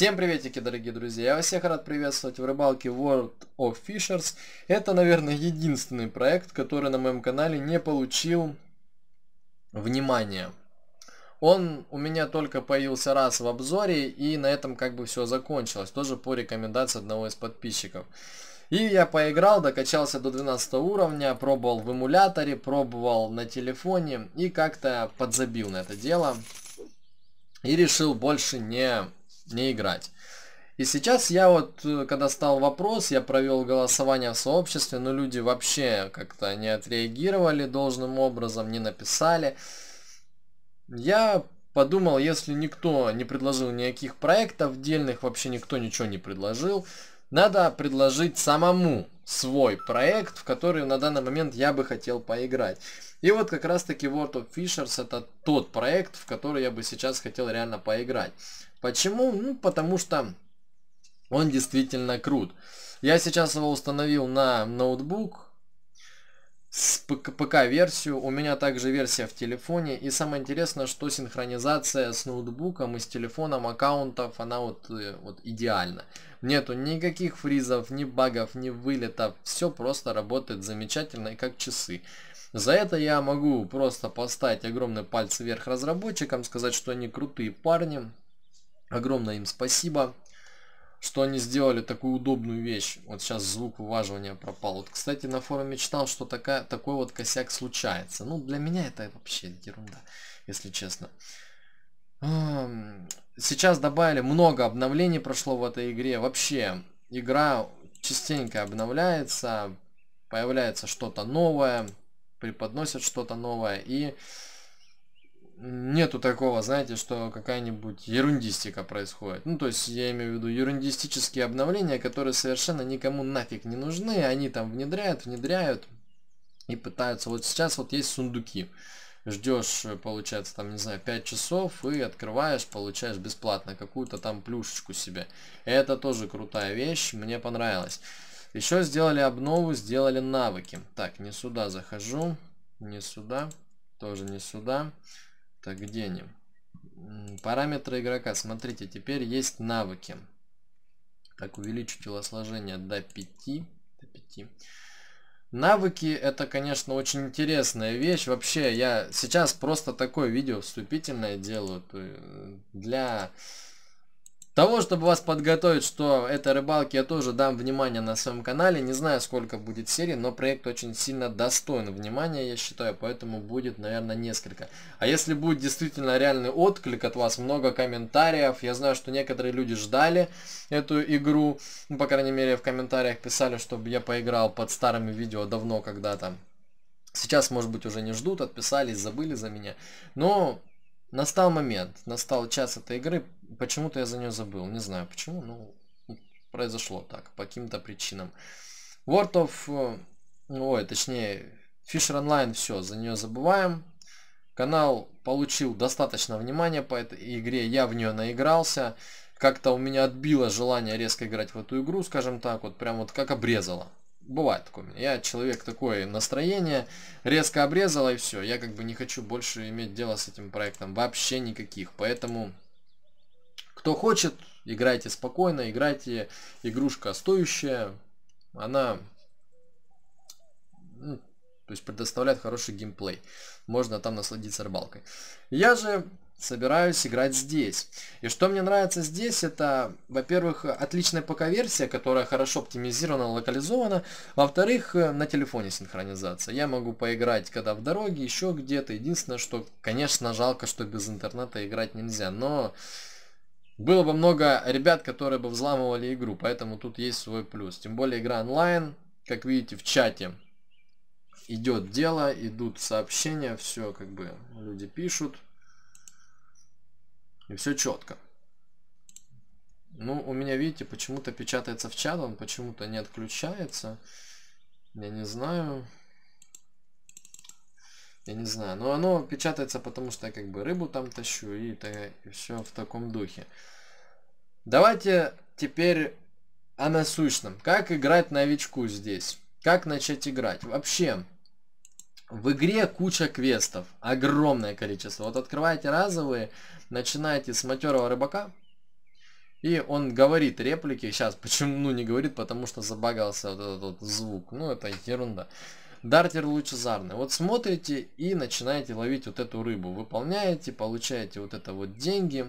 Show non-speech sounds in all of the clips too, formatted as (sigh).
Всем приветики, дорогие друзья! Я вас всех рад приветствовать в рыбалке World of Fishers. Это, наверное, единственный проект, который на моем канале не получил внимания. Он у меня только появился раз в обзоре, и на этом как бы все закончилось. Тоже по рекомендации одного из подписчиков. И я поиграл, докачался до 12 уровня, пробовал в эмуляторе, пробовал на телефоне и как-то подзабил на это дело. И решил больше не не играть. И сейчас я вот, э, когда стал вопрос, я провел голосование в сообществе, но люди вообще как-то не отреагировали должным образом, не написали. Я подумал, если никто не предложил никаких проектов дельных, вообще никто ничего не предложил, надо предложить самому свой проект, в который на данный момент я бы хотел поиграть. И вот как раз таки World of Fishers это тот проект, в который я бы сейчас хотел реально поиграть. Почему? Ну, потому что он действительно крут. Я сейчас его установил на ноутбук с ПК-версию. У меня также версия в телефоне. И самое интересное, что синхронизация с ноутбуком и с телефоном аккаунтов, она вот, э, вот идеальна. Нету никаких фризов, ни багов, ни вылетов. Все просто работает замечательно и как часы. За это я могу просто поставить огромный палец вверх разработчикам, сказать, что они крутые парни, Огромное им спасибо, что они сделали такую удобную вещь. Вот сейчас звук уваживания пропал. Вот, кстати, на форуме читал, что такая, такой вот косяк случается. Ну, для меня это вообще ерунда, если честно. Сейчас добавили много обновлений прошло в этой игре. Вообще, игра частенько обновляется, появляется что-то новое, преподносят что-то новое. И нету такого, знаете, что какая-нибудь ерундистика происходит. Ну, то есть я имею в виду ерундистические обновления, которые совершенно никому нафиг не нужны. Они там внедряют, внедряют и пытаются. Вот сейчас вот есть сундуки. Ждешь, э, получается, там, не знаю, 5 часов и открываешь, получаешь бесплатно какую-то там плюшечку себе. Это тоже крутая вещь, мне понравилось. Еще сделали обнову, сделали навыки. Так, не сюда захожу, не сюда, тоже не сюда. Так, где они? Параметры игрока. Смотрите, теперь есть навыки. Так, увеличу телосложение до 5. До 5. Навыки это, конечно, очень интересная вещь. Вообще, я сейчас просто такое видео вступительное делаю э, для того, чтобы вас подготовить, что этой рыбалке я тоже дам внимание на своем канале. Не знаю, сколько будет серий, но проект очень сильно достоин внимания, я считаю, поэтому будет, наверное, несколько. А если будет действительно реальный отклик от вас, много комментариев, я знаю, что некоторые люди ждали эту игру, ну, по крайней мере, в комментариях писали, чтобы я поиграл под старыми видео давно когда-то. Сейчас, может быть, уже не ждут, отписались, забыли за меня. Но Настал момент, настал час этой игры, почему-то я за нее забыл, не знаю почему, но произошло так, по каким-то причинам. World of... Э, ой, точнее, Fisher Online, все, за нее забываем. Канал получил достаточно внимания по этой игре, я в нее наигрался. Как-то у меня отбило желание резко играть в эту игру, скажем так, вот прям вот как обрезало бывает такое у меня. Я человек такое настроение, резко обрезала и все. Я как бы не хочу больше иметь дело с этим проектом. Вообще никаких. Поэтому, кто хочет, играйте спокойно, играйте. Игрушка стоящая. Она ну, то есть предоставляет хороший геймплей. Можно там насладиться рыбалкой. Я же собираюсь играть здесь. И что мне нравится здесь, это, во-первых, отличная ПК-версия, которая хорошо оптимизирована, локализована. Во-вторых, э, на телефоне синхронизация. Я могу поиграть, когда в дороге, еще где-то. Единственное, что, конечно, жалко, что без интернета играть нельзя, но... Было бы много ребят, которые бы взламывали игру, поэтому тут есть свой плюс. Тем более игра онлайн, как видите в чате, идет дело, идут сообщения, все как бы люди пишут. И все четко. Ну, у меня, видите, почему-то печатается в чат, он почему-то не отключается. Я не знаю. Я не знаю. Но оно печатается, потому что я как бы рыбу там тащу и, и все в таком духе. Давайте теперь о насущном. Как играть новичку здесь? Как начать играть? Вообще, в игре куча квестов, огромное количество. Вот открываете разовые, начинаете с матерого рыбака, и он говорит реплики. Сейчас, почему ну, не говорит, потому что забагался вот этот вот звук. Ну, это ерунда. Дартер лучезарный. Вот смотрите и начинаете ловить вот эту рыбу. Выполняете, получаете вот это вот деньги.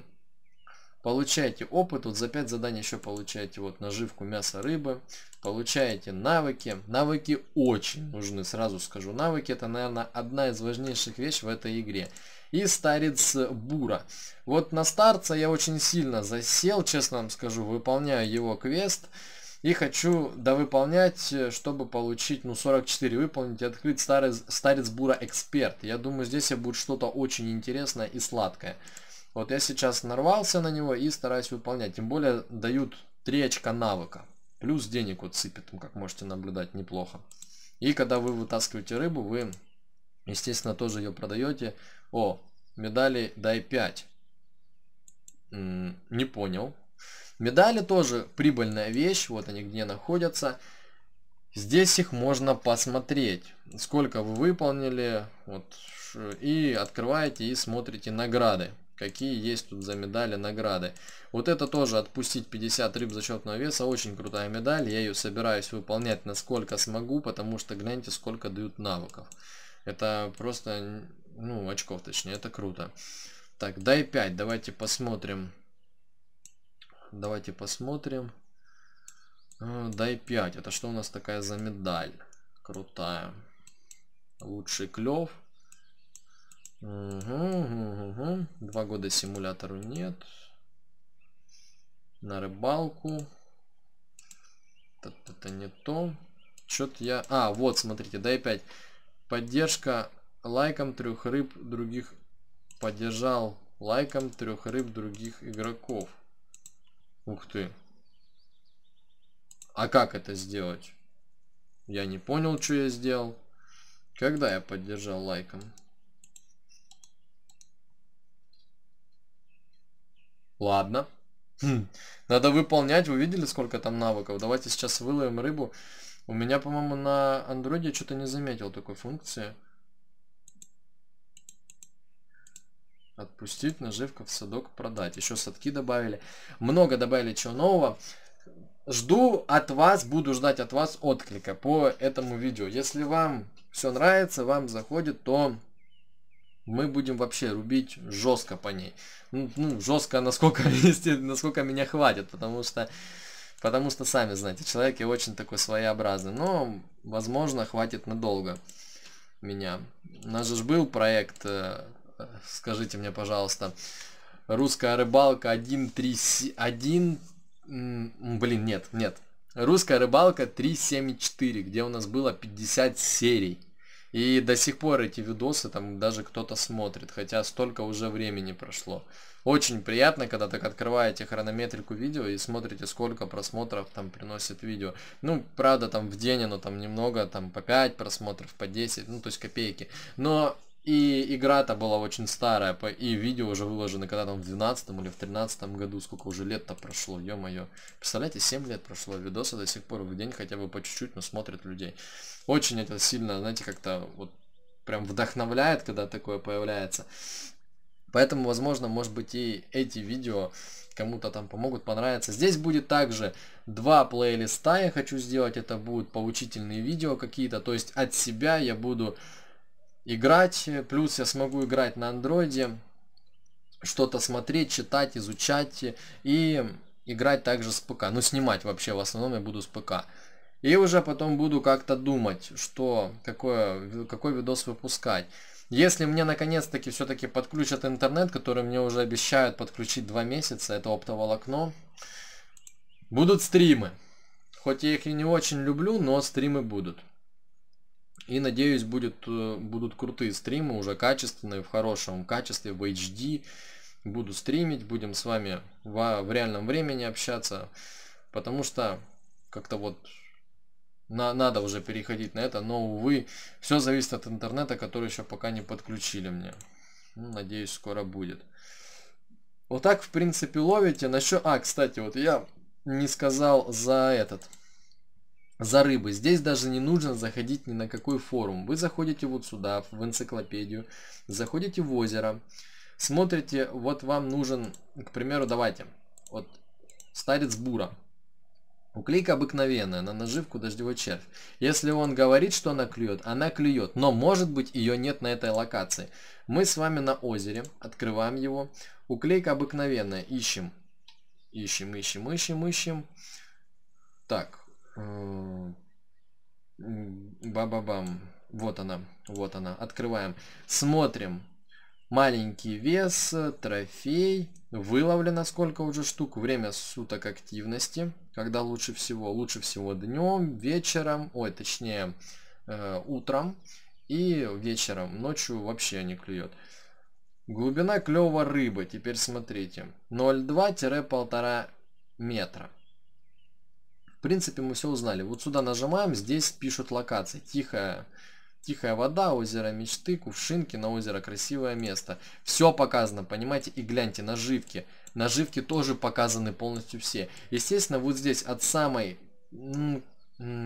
Получаете опыт, вот за 5 заданий еще получаете вот наживку мясо рыбы, получаете навыки. Навыки очень нужны, сразу скажу. Навыки это, наверное, одна из важнейших вещей в этой игре. И старец Бура. Вот на старца я очень сильно засел, честно вам скажу, выполняю его квест. И хочу довыполнять, э, чтобы получить, ну, 44 выполнить и открыть старец, старец Бура Эксперт. Я думаю, здесь я будет что-то очень интересное и сладкое. Вот я сейчас нарвался на него и стараюсь выполнять. Тем более дают 3 очка навыка. Плюс денег вот сыпет, ну, как можете наблюдать, неплохо. И когда вы вытаскиваете рыбу, вы, естественно, тоже ее продаете. О, медали дай 5. не понял. Медали тоже прибыльная вещь, вот они где находятся. Здесь их можно посмотреть, сколько вы выполнили, вот, и открываете и смотрите награды какие есть тут за медали, награды. Вот это тоже отпустить 50 рыб зачетного веса, очень крутая медаль, я ее собираюсь выполнять насколько смогу, потому что гляньте сколько дают навыков. Это просто, ну очков точнее, это круто. Так, дай 5, давайте посмотрим. Давайте посмотрим. А, дай 5, это что у нас такая за медаль? Крутая. Лучший клев. Угу, угу. Два года симулятору нет. На рыбалку. Это не то. чё то я... А, вот, смотрите, да и 5. Поддержка лайком трех рыб других... Поддержал лайком трех рыб других игроков. Ух ты. А как это сделать? Я не понял, что я сделал. Когда я поддержал лайком? Ладно. Хм. Надо выполнять. Вы видели, сколько там навыков? Давайте сейчас выловим рыбу. У меня, по-моему, на андроиде что-то не заметил такой функции. Отпустить, наживка в садок, продать. Еще садки добавили. Много добавили чего нового. Жду от вас, буду ждать от вас отклика по этому видео. Если вам все нравится, вам заходит, то мы будем вообще рубить жестко по ней. Ну, ну жестко, насколько, (laughs) насколько меня хватит, потому что, потому что, сами знаете, человек я очень такой своеобразный, но, возможно, хватит надолго меня. У нас же был проект, э, скажите мне, пожалуйста, русская рыбалка 1.3.1, блин, нет, нет, русская рыбалка 3.7.4, где у нас было 50 серий. И до сих пор эти видосы там даже кто-то смотрит, хотя столько уже времени прошло. Очень приятно, когда так открываете хронометрику видео и смотрите, сколько просмотров там приносит видео. Ну, правда, там в день оно там немного, там по 5 просмотров, по 10, ну, то есть копейки. Но и игра-то была очень старая, и видео уже выложено когда там в 12 или в 13 году, сколько уже лет-то прошло, ё-моё. Представляете, 7 лет прошло, видосы до сих пор в день хотя бы по чуть-чуть, но смотрят людей. Очень это сильно, знаете, как-то вот прям вдохновляет, когда такое появляется. Поэтому, возможно, может быть и эти видео кому-то там помогут, понравятся. Здесь будет также два плейлиста я хочу сделать. Это будут поучительные видео какие-то. То есть от себя я буду играть, плюс я смогу играть на андроиде, что-то смотреть, читать, изучать и играть также с ПК. Ну, снимать вообще в основном я буду с ПК. И уже потом буду как-то думать, что какое, какой видос выпускать. Если мне наконец-таки все-таки подключат интернет, который мне уже обещают подключить два месяца, это оптоволокно, будут стримы. Хоть я их и не очень люблю, но стримы будут. И надеюсь, будет, э, будут крутые стримы, уже качественные, в хорошем качестве, в HD. Буду стримить, будем с вами в, в реальном времени общаться. Потому что как-то вот на, надо уже переходить на это, но, увы, все зависит от интернета, который еще пока не подключили мне. Ну, надеюсь, скоро будет. Вот так, в принципе, ловите. Насчет... А, кстати, вот я не сказал за этот, за рыбы. Здесь даже не нужно заходить ни на какой форум. Вы заходите вот сюда, в энциклопедию, заходите в озеро, смотрите, вот вам нужен, к примеру, давайте, вот старец бура. Уклейка обыкновенная, на наживку дождевой червь. Если он говорит, что она клюет, она клюет, но может быть ее нет на этой локации. Мы с вами на озере, открываем его. Уклейка обыкновенная, ищем. Ищем, ищем, ищем, ищем. Так, Э, ба-ба-бам. Вот она, вот она. Открываем. Смотрим. Маленький вес, трофей. Выловлено сколько уже штук. Время суток активности. Когда лучше всего? Лучше всего днем, вечером. Ой, точнее, э, утром. И вечером. Ночью вообще не клюет. Глубина клева рыбы. Теперь смотрите. 0,2-1,5 метра. В принципе, мы все узнали. Вот сюда нажимаем, здесь пишут локации. Тихая, тихая вода, озеро мечты, кувшинки на озеро, красивое место. Все показано, понимаете? И гляньте, наживки. Наживки тоже показаны полностью все. Естественно, вот здесь от самой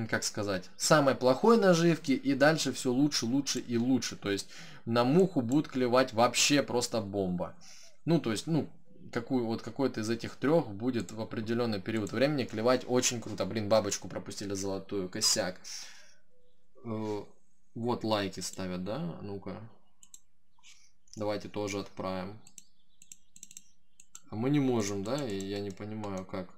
как сказать, самой плохой наживки, и дальше все лучше, лучше и лучше. То есть на муху будут клевать вообще просто бомба. Ну, то есть, ну, какую, вот какой-то из этих трех будет в определенный период времени клевать очень круто. Блин, бабочку пропустили золотую, косяк. Э, вот лайки ставят, да? Ну-ка. Давайте тоже отправим. А мы не можем, да? И я не понимаю, как.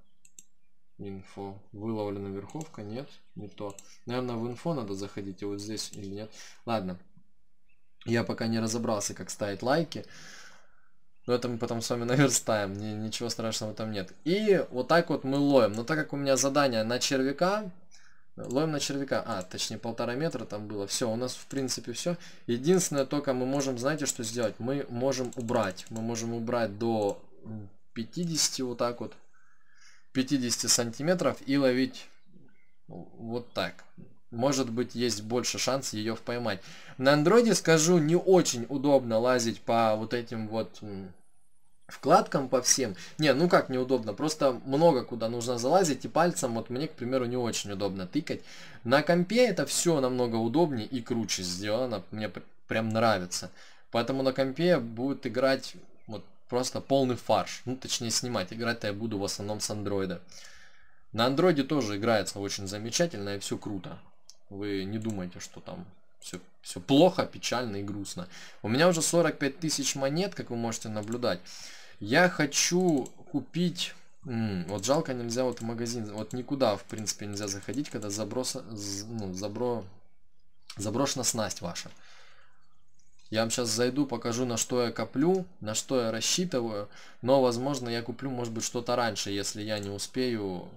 Инфо. Выловлена верховка? Нет, не то. Наверное, в инфо надо заходить, вот здесь или нет. Ладно. Я пока не разобрался, как ставить лайки. Но это мы потом с вами (laughs) наверстаем, ничего страшного там нет. И вот так вот мы ловим. Но так как у меня задание на червяка, ловим на червяка, а, точнее полтора метра там было, все, у нас в принципе все. Единственное только мы можем, знаете, что сделать? Мы можем убрать, мы можем убрать до 50 вот так вот, 50 сантиметров и ловить вот так. Может быть, есть больше шанс ее поймать. На андроиде, скажу, не очень удобно лазить по вот этим вот вкладкам по всем. Не, ну как неудобно, просто много куда нужно залазить и пальцем, вот мне, к примеру, не очень удобно тыкать. На компе это все намного удобнее и круче сделано, мне прям нравится. Поэтому на компе будет играть вот просто полный фарш, ну точнее снимать, играть-то я буду в основном с андроида. На андроиде тоже играется очень замечательно и все круто. Вы не думайте, что там все, все плохо, печально и грустно. У меня уже 45 тысяч монет, как вы можете наблюдать. Я хочу купить... вот жалко, нельзя вот в магазин... Вот никуда, в принципе, нельзя заходить, когда заброса, ну, забро, заброшена снасть ваша. Я вам сейчас зайду, покажу, на что я коплю, на что я рассчитываю. Но, возможно, я куплю, может быть, что-то раньше, если я не успею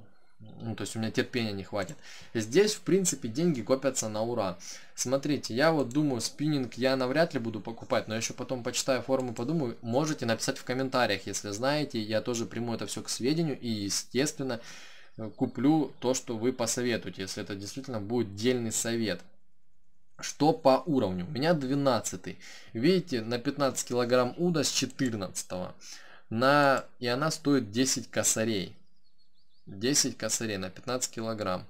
ну, то есть у меня терпения не хватит. Здесь, в принципе, деньги копятся на ура. Смотрите, я вот думаю, спиннинг я навряд ли буду покупать, но еще потом почитаю форму, подумаю. Можете написать в комментариях, если знаете. Я тоже приму это все к сведению и, естественно, э, куплю то, что вы посоветуете, если это действительно будет дельный совет. Что по уровню? У меня 12. Видите, на 15 килограмм уда с 14. На... И она стоит 10 косарей. 10 косарей на 15 килограмм.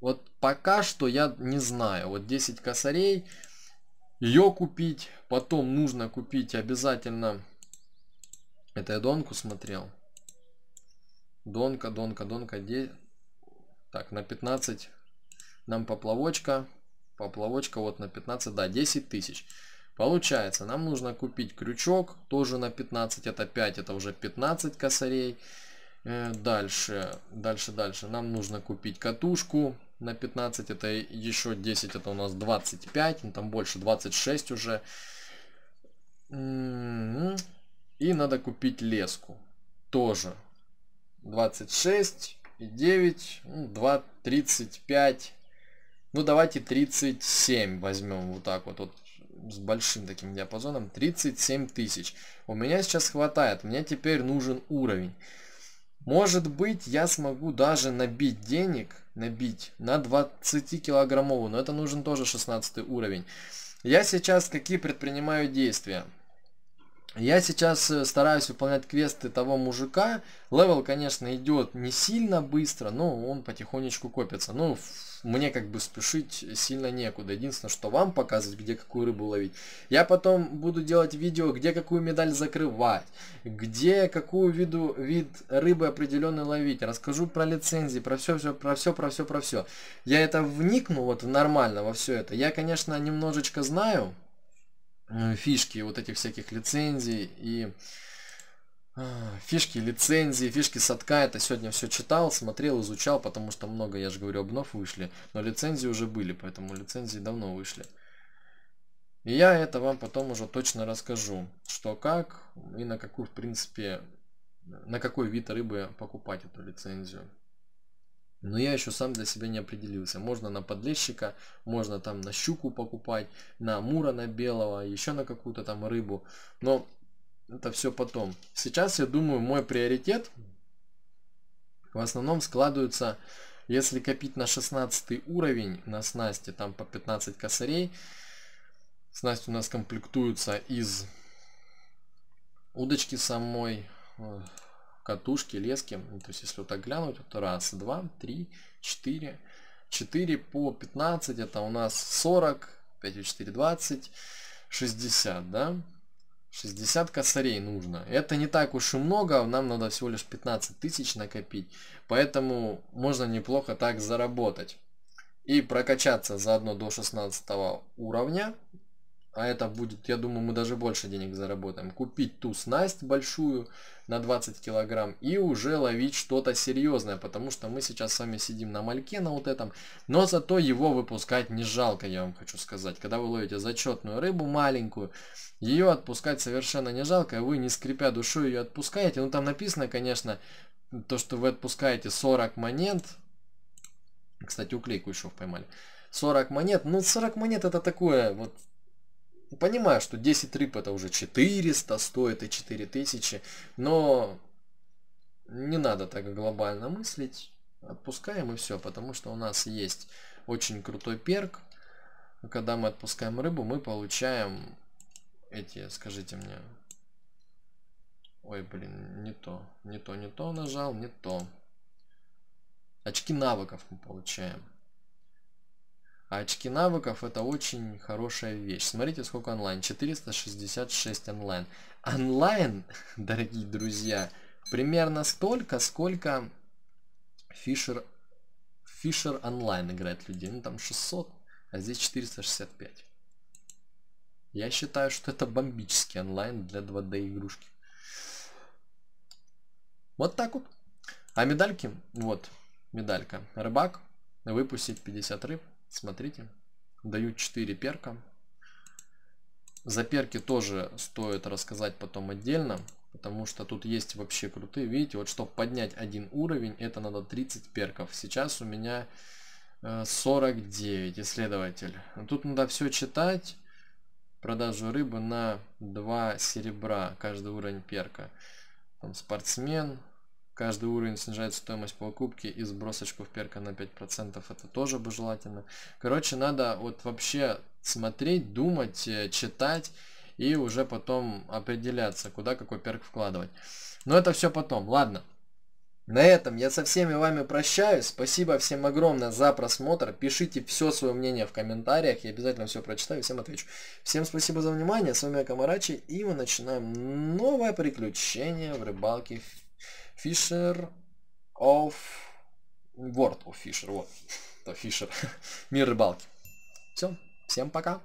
Вот пока что я не знаю. Вот 10 косарей. Ее купить. Потом нужно купить обязательно... Это я Донку смотрел. Донка, Донка, Донка. Де... Так, на 15 нам поплавочка. Поплавочка вот на 15. Да, 10 тысяч. Получается, нам нужно купить крючок, тоже на 15, это 5, это уже 15 косарей. Э, дальше, дальше, дальше. Нам нужно купить катушку на 15, это еще 10, это у нас 25, ну, там больше, 26 уже. М-м-м. И надо купить леску, тоже. 26 и 9, 2, 35. Ну давайте 37 возьмем вот так вот. Вот с большим таким диапазоном, 37 тысяч. У меня сейчас хватает, мне теперь нужен уровень. Может быть, я смогу даже набить денег, набить на 20 килограммовую, но это нужен тоже 16 уровень. Я сейчас какие предпринимаю действия? Я сейчас э, стараюсь выполнять квесты того мужика. Левел, конечно, идет не сильно быстро, но он потихонечку копится. Ну, мне как бы спешить сильно некуда. Единственное, что вам показывать, где какую рыбу ловить. Я потом буду делать видео, где какую медаль закрывать, где какую виду, вид рыбы определенный ловить. Расскажу про лицензии, про все, все, про все, про все, про все. Я это вникну вот нормально во все это. Я, конечно, немножечко знаю, Э, фишки вот этих всяких лицензий и а, фишки лицензии, фишки садка, это сегодня все читал, смотрел, изучал, потому что много, я же говорю, обнов вышли, но лицензии уже были, поэтому лицензии давно вышли. И я это вам потом уже точно расскажу, что как и на какую, в принципе, на какой вид рыбы покупать эту лицензию. Но я еще сам для себя не определился. Можно на подлещика, можно там на щуку покупать, на амура, на белого, еще на какую-то там рыбу. Но это все потом. Сейчас, я думаю, мой приоритет в основном складывается, если копить на 16 уровень на снасти, там по 15 косарей. Снасть у нас комплектуется из удочки самой, э, катушки, лески. Ну, то есть если вот так глянуть, то раз, два, три, четыре. 4 по 15 это у нас 40, 5 по 4 20, 60, да? 60 косарей нужно. Это не так уж и много, нам надо всего лишь 15 тысяч накопить. Поэтому можно неплохо так заработать. И прокачаться заодно до 16 уровня а это будет, я думаю, мы даже больше денег заработаем, купить ту снасть большую на 20 килограмм и уже ловить что-то серьезное, потому что мы сейчас с вами сидим на мальке на вот этом, но зато его выпускать не жалко, я вам хочу сказать. Когда вы ловите зачетную рыбу маленькую, ее отпускать совершенно не жалко, и вы не скрипя душой ее отпускаете, ну там написано, конечно, то, что вы отпускаете 40 монет, кстати, уклейку еще поймали, 40 монет. Ну, 40 монет это такое, вот Понимаю, что 10 рыб это уже 400 стоит и 4000, но не надо так глобально мыслить. Отпускаем и все, потому что у нас есть очень крутой перк. Когда мы отпускаем рыбу, мы получаем эти, скажите мне... Ой, блин, не то, не то, не то нажал, не то. Очки навыков мы получаем. А очки навыков это очень хорошая вещь. Смотрите, сколько онлайн. 466 онлайн. Онлайн, (laughs) дорогие друзья, примерно столько, сколько Фишер, Фишер онлайн играет людей. Ну там 600, а здесь 465. Я считаю, что это бомбический онлайн для 2D игрушки. Вот так вот. А медальки, вот, медалька. Рыбак, выпустить 50 рыб. Смотрите, дают 4 перка. За перки тоже стоит рассказать потом отдельно, потому что тут есть вообще крутые. Видите, вот чтобы поднять один уровень, это надо 30 перков. Сейчас у меня 49 э, исследователь. Тут надо все читать. Продажу рыбы на 2 серебра каждый уровень перка. Там спортсмен, Каждый уровень снижает стоимость покупки и сбросочку в перка на 5%. Это тоже бы желательно. Короче, надо вот вообще смотреть, думать, э, читать и уже потом определяться, куда какой перк вкладывать. Но это все потом. Ладно. На этом я со всеми вами прощаюсь. Спасибо всем огромное за просмотр. Пишите все свое мнение в комментариях. Я обязательно все прочитаю, и всем отвечу. Всем спасибо за внимание. С вами Камарачи. И мы начинаем новое приключение в рыбалке Fisher of... World of Fisher, вот. То Fisher. Мир рыбалки. Все, всем пока.